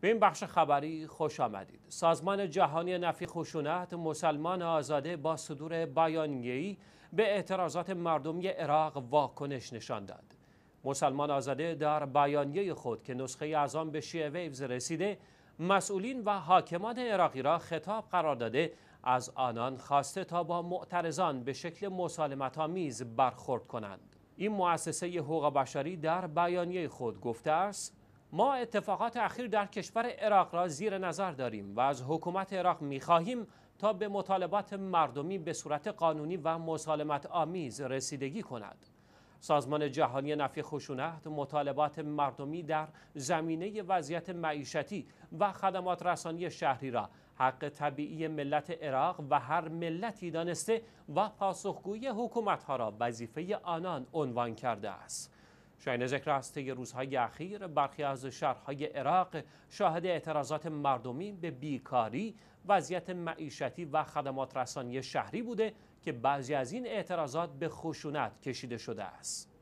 به این بخش خبری خوش آمدید. سازمان جهانی نفی خشونت مسلمان آزاده با صدور بیانیه‌ای به اعتراضات مردمی عراق واکنش نشان داد. مسلمان آزاده در بیانیه خود که نسخه از آن به شیعه ویوز رسیده، مسئولین و حاکمان عراقی را خطاب قرار داده از آنان خواسته تا با معترضان به شکل مسالمت‌آمیز برخورد کنند. این مؤسسه حقوق بشری در بیانیه خود گفته است ما اتفاقات اخیر در کشور عراق را زیر نظر داریم و از حکومت عراق میخواهیم تا به مطالبات مردمی به صورت قانونی و مسالمت آمیز رسیدگی کند. سازمان جهانی نفی خشونت مطالبات مردمی در زمینه وضعیت معیشتی و خدمات رسانی شهری را حق طبیعی ملت عراق و هر ملتی دانسته و پاسخگویی حکومتها را وظیفه آنان عنوان کرده است. شاین ذکر است که روزهای اخیر برخی از شهرهای عراق شاهد اعتراضات مردمی به بیکاری، وضعیت معیشتی و خدمات رسانی شهری بوده که بعضی از این اعتراضات به خشونت کشیده شده است.